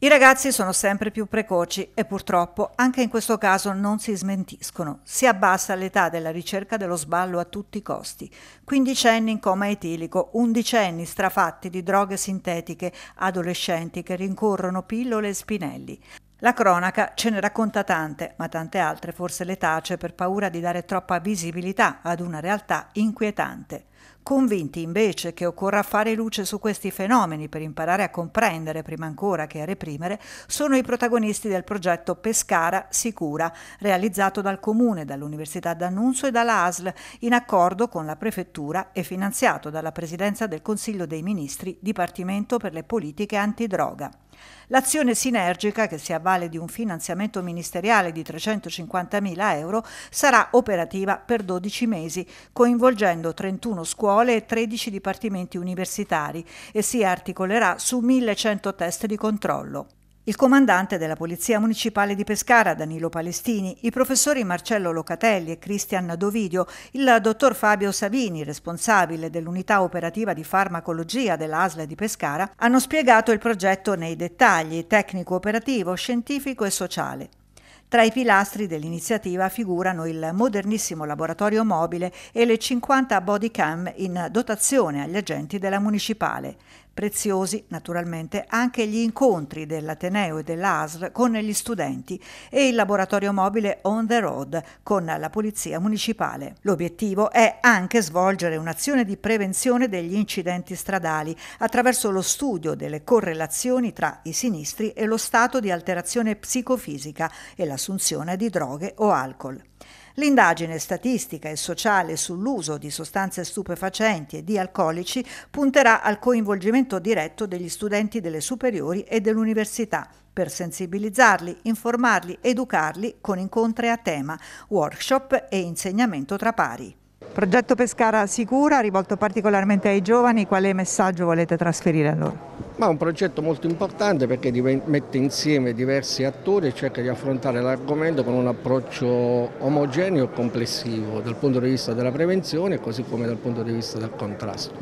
I ragazzi sono sempre più precoci e purtroppo anche in questo caso non si smentiscono. Si abbassa l'età della ricerca dello sballo a tutti i costi. Quindicenni in coma etilico, undicenni strafatti di droghe sintetiche, adolescenti che rincorrono pillole e spinelli. La cronaca ce ne racconta tante, ma tante altre forse le tace per paura di dare troppa visibilità ad una realtà inquietante convinti invece che occorra fare luce su questi fenomeni per imparare a comprendere prima ancora che a reprimere, sono i protagonisti del progetto Pescara Sicura, realizzato dal Comune, dall'Università d'Annunzio e dalla ASL, in accordo con la Prefettura e finanziato dalla Presidenza del Consiglio dei Ministri, Dipartimento per le politiche antidroga. L'azione sinergica, che si avvale di un finanziamento ministeriale di 350.000 euro, sarà operativa per 12 mesi, coinvolgendo 31 scuole e 13 dipartimenti universitari e si articolerà su 1100 test di controllo. Il comandante della Polizia Municipale di Pescara, Danilo Palestini, i professori Marcello Locatelli e Cristian Dovidio, il dottor Fabio Savini, responsabile dell'unità operativa di farmacologia dell'ASLA di Pescara, hanno spiegato il progetto nei dettagli tecnico-operativo, scientifico e sociale. Tra i pilastri dell'iniziativa figurano il modernissimo laboratorio mobile e le 50 body cam in dotazione agli agenti della municipale. Preziosi, naturalmente, anche gli incontri dell'Ateneo e dell'ASL con gli studenti e il laboratorio mobile On the Road con la Polizia Municipale. L'obiettivo è anche svolgere un'azione di prevenzione degli incidenti stradali attraverso lo studio delle correlazioni tra i sinistri e lo stato di alterazione psicofisica e l'assunzione di droghe o alcol. L'indagine statistica e sociale sull'uso di sostanze stupefacenti e di alcolici punterà al coinvolgimento diretto degli studenti delle superiori e dell'università per sensibilizzarli, informarli, educarli con incontri a tema, workshop e insegnamento tra pari. Progetto Pescara Sicura, rivolto particolarmente ai giovani, quale messaggio volete trasferire a loro? Ma è un progetto molto importante perché mette insieme diversi attori e cerca di affrontare l'argomento con un approccio omogeneo e complessivo dal punto di vista della prevenzione così come dal punto di vista del contrasto.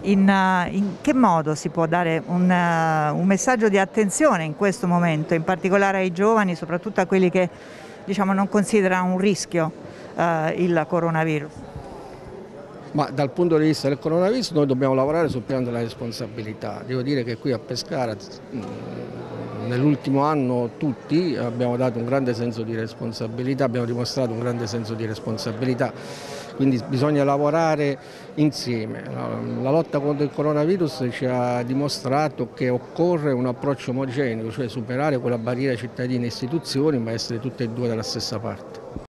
In, eh, in, che modo si può dare un, eh, un, messaggio di attenzione in questo momento, in particolare ai giovani, soprattutto a quelli che diciamo, non considerano un rischio? eh, il coronavirus? Ma dal punto di vista del coronavirus noi dobbiamo lavorare sul piano della responsabilità. Devo dire che qui a Pescara nell'ultimo anno tutti abbiamo dato un grande senso di responsabilità, abbiamo dimostrato un grande senso di responsabilità, quindi bisogna lavorare insieme. La lotta contro il coronavirus ci ha dimostrato che occorre un approccio omogeneo, cioè superare quella barriera cittadini e istituzioni, ma essere tutte e due dalla stessa parte.